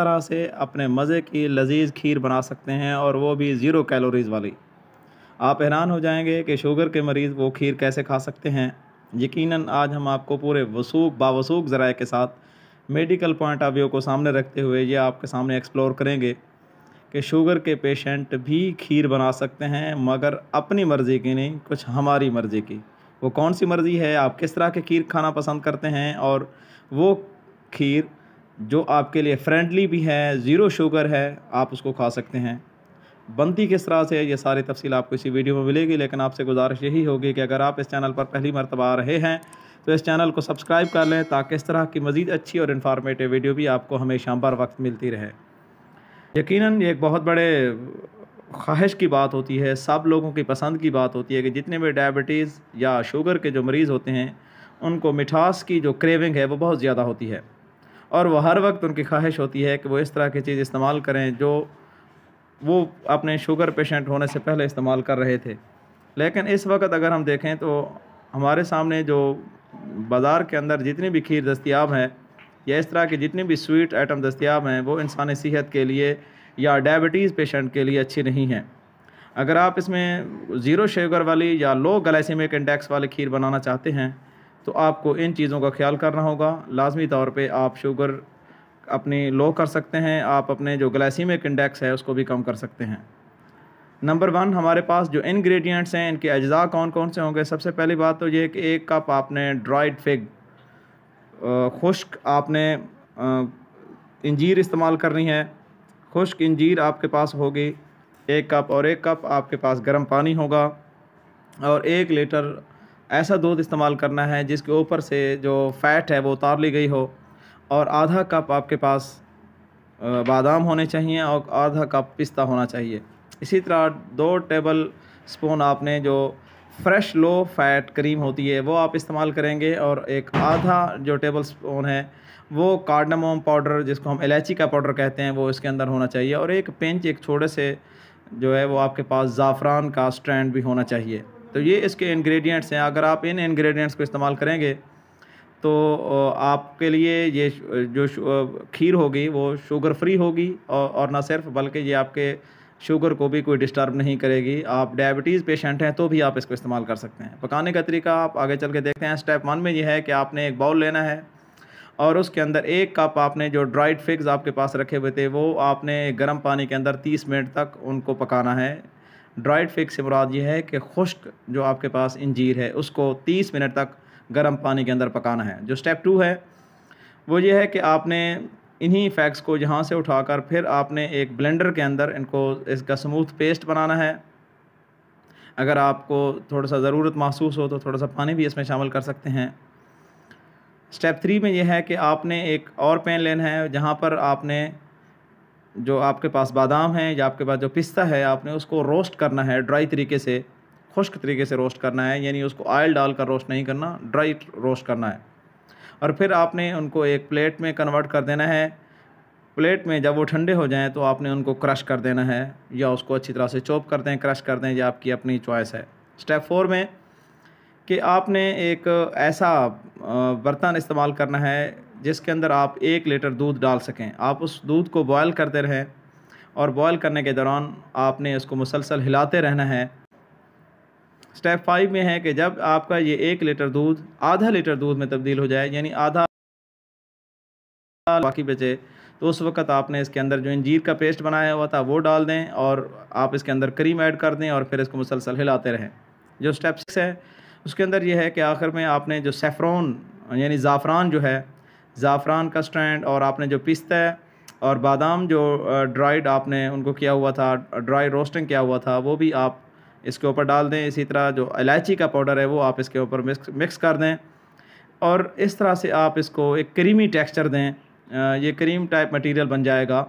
तरह से अपने मज़े की लजीज खीर बना सकते हैं और वो भी ज़ीरो कैलोरीज़ वाली आप हैरान हो जाएंगे कि शुगर के मरीज़ वो खीर कैसे खा सकते हैं यकीनन आज हम आपको पूरे वसूख बावसूख ज़राए के साथ मेडिकल पॉइंट ऑफ व्यू को सामने रखते हुए ये आपके सामने एक्सप्लोर करेंगे कि शुगर के पेशेंट भी खीर बना सकते हैं मगर अपनी मर्ज़ी की नहीं कुछ हमारी मर्ज़ी की वो कौन सी मर्ज़ी है आप किस तरह के खीर खाना पसंद करते हैं और वो खीर जो आपके लिए फ्रेंडली भी है ज़ीरो शुगर है आप उसको खा सकते हैं बनती किस तरह से ये सारी तफसील आपको इसी वीडियो में मिलेगी लेकिन आपसे गुजारिश यही होगी कि अगर आप इस चैनल पर पहली मरतबा आ रहे हैं तो इस चैनल को सब्सक्राइब कर लें ताकि इस तरह की मज़ीद अच्छी और इन्फॉर्मेटिव वीडियो भी आपको हमेशा बर वक्त मिलती रहे यकीन ये एक बहुत बड़े ख्वाहिश की बात होती है सब लोगों की पसंद की बात होती है कि जितने भी डायबिटीज़ या शुगर के जो मरीज़ होते हैं उनको मिठास की जो क्रेविंग है वो बहुत ज़्यादा होती है और वह हर वक्त उनकी ख्वाहिश होती है कि वो इस तरह की चीज़ इस्तेमाल करें जो वो अपने शुगर पेशेंट होने से पहले इस्तेमाल कर रहे थे लेकिन इस वक्त अगर हम देखें तो हमारे सामने जो बाज़ार के अंदर जितनी भी खीर दस्तियाब हैं या इस तरह के जितनी भी स्वीट आइटम दस्तियाब हैं वो इंसानी सेहत के लिए या डायबिटीज़ पेशेंट के लिए अच्छी नहीं हैं अगर आप इसमें ज़ीरो शुगर वाली या लो ग्लाइसेमिक इंडेक्स वाली खीर बनाना चाहते हैं तो आपको इन चीज़ों का ख्याल करना होगा लाजमी तौर पर आप शुगर अपनी लो कर सकते हैं आप अपने जो ग्लाइसीमिक इंडेक्स है उसको भी कम कर सकते हैं नंबर वन हमारे पास जो इंग्रेडिएंट्स हैं इनके अज्जा कौन कौन से होंगे सबसे पहली बात तो ये कि एक कप आपने ड्राइड फिग खुश्क आपने इंजीर इस्तेमाल करनी है खुश्क इंजीर आपके पास होगी एक कप और एक कप आपके पास गर्म पानी होगा और एक लीटर ऐसा दूध इस्तेमाल करना है जिसके ऊपर से जो फ़ैट है वो उतार ली गई हो और आधा कप आपके पास बादाम होने चाहिए और आधा कप पिस्ता होना चाहिए इसी तरह दो टेबल स्पून आपने जो फ्रेश लो फैट क्रीम होती है वो आप इस्तेमाल करेंगे और एक आधा जो टेबल स्पून है वो कार्डमोम पाउडर जिसको हम इलायची का पाउडर कहते हैं वो इसके अंदर होना चाहिए और एक पिंच एक छोटे से जो है वो आपके पास ज़ाफ़रान का स्ट्रैंड भी होना चाहिए तो ये इसके इंग्रेडिएंट्स हैं अगर आप इन इंग्रेडिएंट्स को इस्तेमाल करेंगे तो आपके लिए ये जो खीर होगी वो शुगर फ्री होगी और ना सिर्फ बल्कि ये आपके शुगर को भी कोई डिस्टर्ब नहीं करेगी आप डायबिटीज़ पेशेंट हैं तो भी आप इसको इस्तेमाल कर सकते हैं पकाने का तरीका आप आगे चल के देखते हैं स्टेप वन में ये है कि आपने एक बाउल लेना है और उसके अंदर एक कप आपने जो ड्राइड फिग्स आपके पास रखे हुए थे वो आपने गर्म पानी के अंदर 30 मिनट तक उनको पकाना है ड्राइड फिक्स से मुराद ये है कि खुश्क जो आपके पास इंजीर है उसको तीस मिनट तक गर्म पानी के अंदर पकाना है जो स्टेप टू है वो ये है कि आपने इन्हीं फैक्स को यहाँ से उठाकर फिर आपने एक ब्लेंडर के अंदर इनको इसका स्मूथ पेस्ट बनाना है अगर आपको थोड़ा सा ज़रूरत महसूस हो तो थोड़ा सा पानी भी इसमें शामिल कर सकते हैं स्टेप थ्री में यह है कि आपने एक और पेन लेना है जहाँ पर आपने जो आपके पास बादाम है या आपके पास जो पिस्ता है आपने उसको रोस्ट करना है ड्राई तरीके से खुश्क तरीके से रोस्ट करना है यानी उसको ऑयल डाल कर रोस्ट नहीं करना ड्राई रोस्ट करना है और फिर आपने उनको एक प्लेट में कन्वर्ट कर देना है प्लेट में जब वो ठंडे हो जाएं तो आपने उनको क्रश कर देना है या उसको अच्छी तरह से चॉप कर दें क्रश कर दें या आपकी अपनी चॉइस है स्टेप फोर में कि आपने एक ऐसा बर्तन इस्तेमाल करना है जिसके अंदर आप एक लीटर दूध डाल सकें आप उस दूध को बॉयल करते रहें और बॉयल करने के दौरान आपने इसको मुसलसल हिलाते रहना है स्टेप फाइव में है कि जब आपका ये एक लीटर दूध आधा लीटर दूध में तब्दील हो जाए यानी आधा बाकी बचे तो उस वक्त आपने इसके अंदर जो इंजीर का पेस्ट बनाया हुआ था वो डाल दें और आप इसके अंदर क्रीम ऐड कर दें और फिर इसको मुसलसल हिलाते रहें जो स्टेप सिक्स है उसके अंदर यह है कि आखिर में आपने जो सेफ्रॉन यानी ज़ाफ़रान जो है ज़ाफ़रान का स्टैंड और आपने जो पिस्ता है और बादाम जो ड्राइड आपने उनको किया हुआ था ड्राई रोस्टिंग किया हुआ था वो भी आप इसके ऊपर डाल दें इसी तरह जो इलायची का पाउडर है वो आप इसके ऊपर मिक्स मिक्स कर दें और इस तरह से आप इसको एक क्रीमी टेक्सचर दें ये क्रीम टाइप मटेरियल बन जाएगा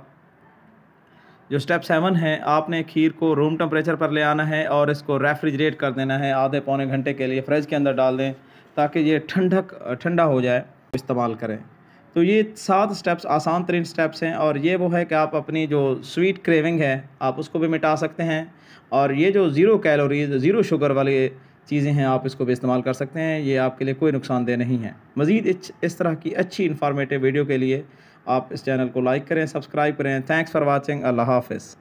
जो स्टेप सेवन है आपने खीर को रूम टेम्परेचर पर ले आना है और इसको रेफ्रिजरेट कर देना है आधे पौने घंटे के लिए फ्रिज के अंदर डाल दें ताकि ये ठंडक ठंडा हो जाए इस्तेमाल करें तो ये सात स्टेप्स आसान तरीन स्टेप्स हैं और ये वो है कि आप अपनी जो स्वीट क्रेविंग है आप उसको भी मिटा सकते हैं और ये जो ज़ीरो कैलोरीज ज़ीरो शुगर वाले चीज़ें हैं आप इसको भी इस्तेमाल कर सकते हैं ये आपके लिए कोई नुकसानदेह नहीं है मज़ीद इस तरह की अच्छी इन्फॉर्मेटिव वीडियो के लिए आप इस चैनल को लाइक करें सब्सक्राइब करें थैंक्स फॉर वॉचिंग अल्लाह हाफिज़